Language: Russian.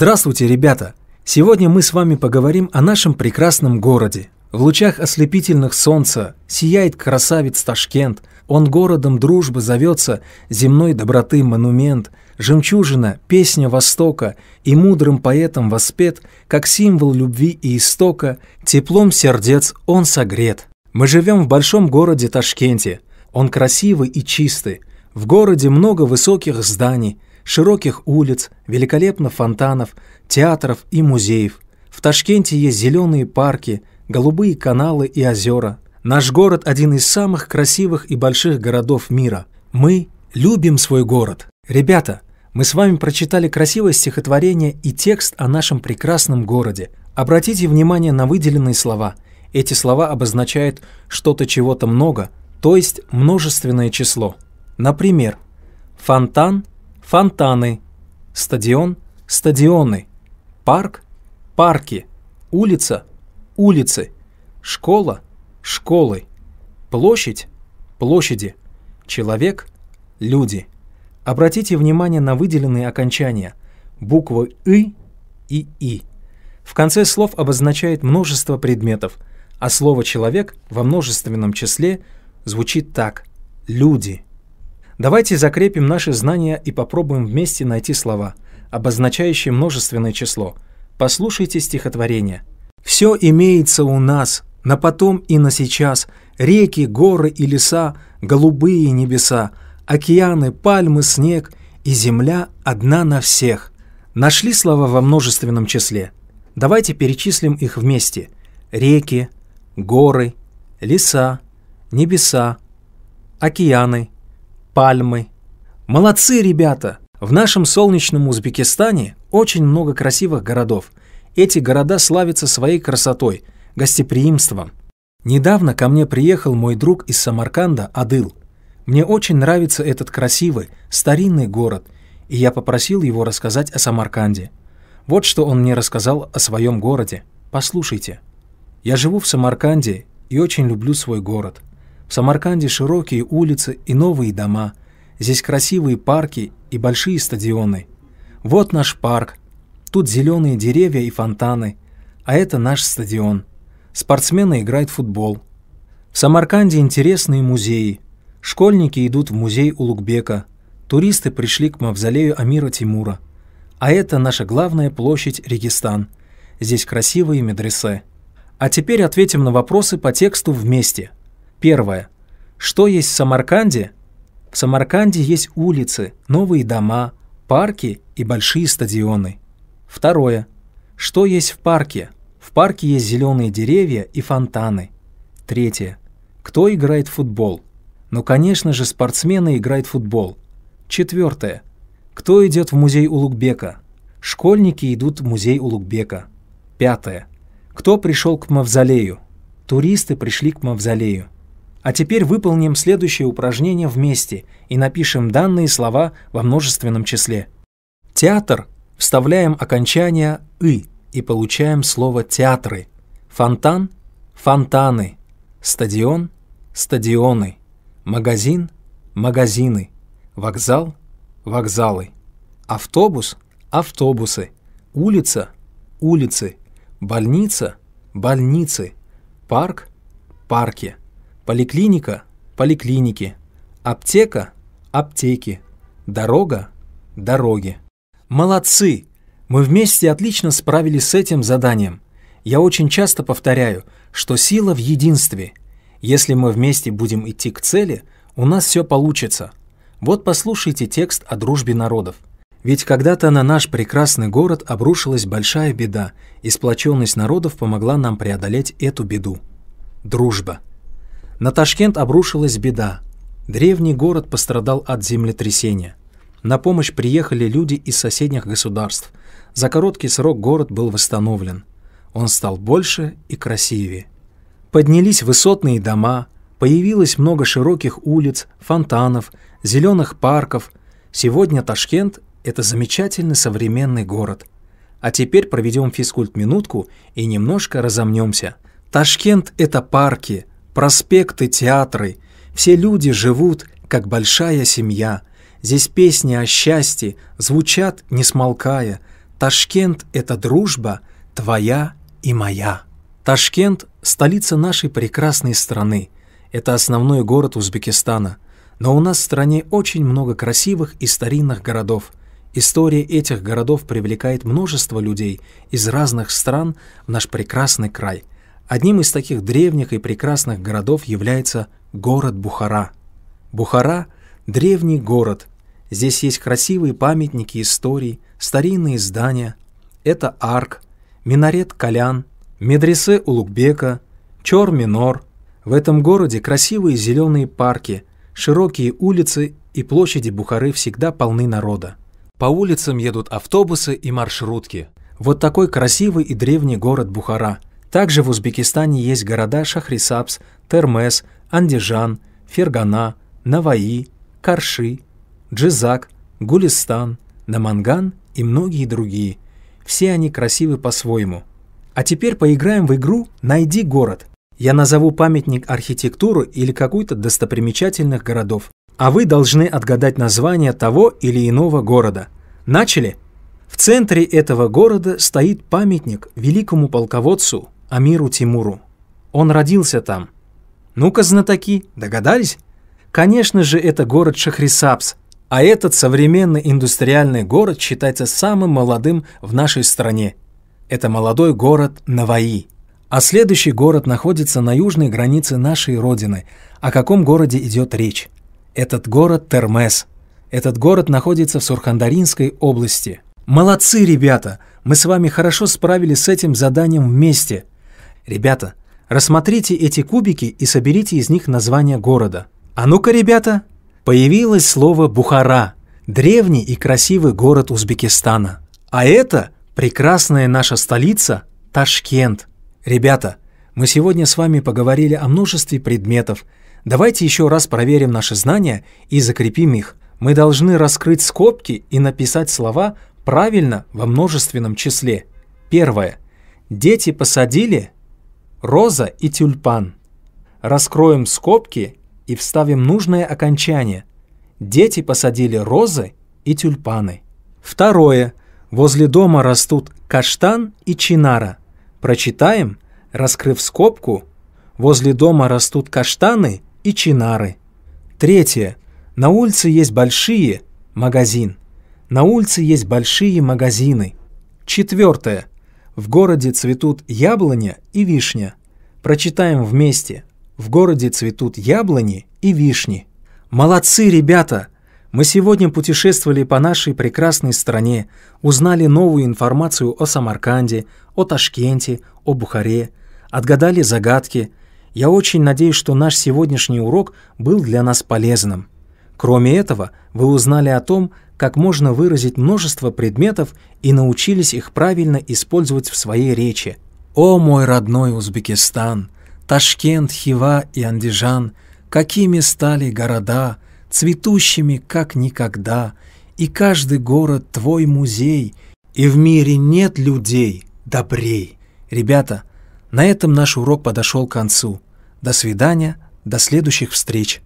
Здравствуйте, ребята! Сегодня мы с вами поговорим о нашем прекрасном городе. В лучах ослепительных солнца сияет красавец Ташкент, он городом дружбы зовется, земной доброты монумент, жемчужина, песня Востока и мудрым поэтом воспет, как символ любви и истока, теплом сердец он согрет. Мы живем в большом городе Ташкенте, он красивый и чистый, в городе много высоких зданий, широких улиц, великолепно фонтанов, театров и музеев. В Ташкенте есть зеленые парки, голубые каналы и озера. Наш город – один из самых красивых и больших городов мира. Мы любим свой город. Ребята, мы с вами прочитали красивое стихотворение и текст о нашем прекрасном городе. Обратите внимание на выделенные слова. Эти слова обозначают что-то чего-то много, то есть множественное число. Например, фонтан фонтаны, стадион, стадионы, парк, парки, улица, улицы, школа, школы, площадь, площади, человек, люди. Обратите внимание на выделенные окончания буквы «ы» и «и». В конце слов обозначает множество предметов, а слово «человек» во множественном числе звучит так «люди». Давайте закрепим наши знания и попробуем вместе найти слова, обозначающие множественное число. Послушайте стихотворение. «Все имеется у нас, на потом и на сейчас, реки, горы и леса, голубые небеса, океаны, пальмы, снег, и земля одна на всех». Нашли слова во множественном числе. Давайте перечислим их вместе. Реки, горы, леса, небеса, океаны – пальмы. Молодцы, ребята! В нашем солнечном Узбекистане очень много красивых городов. Эти города славятся своей красотой, гостеприимством. Недавно ко мне приехал мой друг из Самарканда Адыл. Мне очень нравится этот красивый, старинный город, и я попросил его рассказать о Самарканде. Вот что он мне рассказал о своем городе. Послушайте. «Я живу в Самарканде и очень люблю свой город. В Самарканде широкие улицы и новые дома. Здесь красивые парки и большие стадионы. Вот наш парк. Тут зеленые деревья и фонтаны. А это наш стадион. Спортсмены играют в футбол. В Самарканде интересные музеи. Школьники идут в музей Улугбека. Туристы пришли к мавзолею Амира Тимура. А это наша главная площадь Регистан. Здесь красивые медресе. А теперь ответим на вопросы по тексту вместе – Первое. Что есть в Самарканде? В Самарканде есть улицы, новые дома, парки и большие стадионы. Второе. Что есть в парке? В парке есть зеленые деревья и фонтаны. Третье. Кто играет в футбол? Ну, конечно же, спортсмены играют в футбол. Четвертое. Кто идет в музей Улугбека? Школьники идут в музей Улугбека. Пятое. Кто пришел к мавзолею? Туристы пришли к мавзолею. А теперь выполним следующее упражнение вместе и напишем данные слова во множественном числе. Театр вставляем окончание «ы» и получаем слово «театры». Фонтан – фонтаны. Стадион – стадионы. Магазин – магазины. Вокзал – вокзалы. Автобус – автобусы. Улица – улицы. Больница – больницы. Парк – парки. Поликлиника – поликлиники. Аптека – аптеки. Дорога – дороги. Молодцы! Мы вместе отлично справились с этим заданием. Я очень часто повторяю, что сила в единстве. Если мы вместе будем идти к цели, у нас все получится. Вот послушайте текст о дружбе народов. Ведь когда-то на наш прекрасный город обрушилась большая беда, и сплоченность народов помогла нам преодолеть эту беду. Дружба. На Ташкент обрушилась беда. Древний город пострадал от землетрясения. На помощь приехали люди из соседних государств. За короткий срок город был восстановлен. Он стал больше и красивее. Поднялись высотные дома, появилось много широких улиц, фонтанов, зеленых парков. Сегодня Ташкент – это замечательный современный город. А теперь проведем физкульт-минутку и немножко разомнемся. Ташкент – это парки, проспекты, театры. Все люди живут, как большая семья. Здесь песни о счастье звучат, не смолкая. Ташкент — это дружба твоя и моя. Ташкент — столица нашей прекрасной страны. Это основной город Узбекистана. Но у нас в стране очень много красивых и старинных городов. История этих городов привлекает множество людей из разных стран в наш прекрасный край — Одним из таких древних и прекрасных городов является город Бухара. Бухара – древний город. Здесь есть красивые памятники истории, старинные здания. Это арк, минарет Колян, медресе Улугбека, Чор-Минор. В этом городе красивые зеленые парки, широкие улицы и площади Бухары всегда полны народа. По улицам едут автобусы и маршрутки. Вот такой красивый и древний город Бухара – также в Узбекистане есть города Шахрисабс, Термес, Андижан, Фергана, Наваи, Карши, Джизак, Гулистан, Наманган и многие другие. Все они красивы по-своему. А теперь поиграем в игру «Найди город». Я назову памятник архитектуру или какую то достопримечательных городов. А вы должны отгадать название того или иного города. Начали? В центре этого города стоит памятник великому полководцу Амиру Тимуру. Он родился там. Ну-ка, знатоки, догадались? Конечно же, это город Шахрисабс, а этот современный индустриальный город считается самым молодым в нашей стране. Это молодой город Наваи. А следующий город находится на южной границе нашей родины. О каком городе идет речь? Этот город Термес. Этот город находится в Сурхандаринской области. Молодцы, ребята! Мы с вами хорошо справились с этим заданием вместе – Ребята, рассмотрите эти кубики и соберите из них название города. А ну-ка, ребята! Появилось слово «Бухара» – древний и красивый город Узбекистана. А это прекрасная наша столица – Ташкент. Ребята, мы сегодня с вами поговорили о множестве предметов. Давайте еще раз проверим наши знания и закрепим их. Мы должны раскрыть скобки и написать слова правильно во множественном числе. Первое. Дети посадили – роза и тюльпан. Раскроем скобки и вставим нужное окончание. Дети посадили розы и тюльпаны. Второе. Возле дома растут каштан и чинара. Прочитаем, раскрыв скобку, возле дома растут каштаны и чинары. Третье. На улице есть большие – магазин. На улице есть большие магазины. Четвертое. В городе цветут яблоня и вишня. Прочитаем вместе. В городе цветут яблони и вишни. Молодцы, ребята! Мы сегодня путешествовали по нашей прекрасной стране, узнали новую информацию о Самарканде, о Ташкенте, о Бухаре, отгадали загадки. Я очень надеюсь, что наш сегодняшний урок был для нас полезным. Кроме этого, вы узнали о том, как можно выразить множество предметов и научились их правильно использовать в своей речи. «О мой родной Узбекистан! Ташкент, Хива и Андижан! Какими стали города, цветущими как никогда! И каждый город твой музей, и в мире нет людей добрей!» Ребята, на этом наш урок подошел к концу. До свидания, до следующих встреч!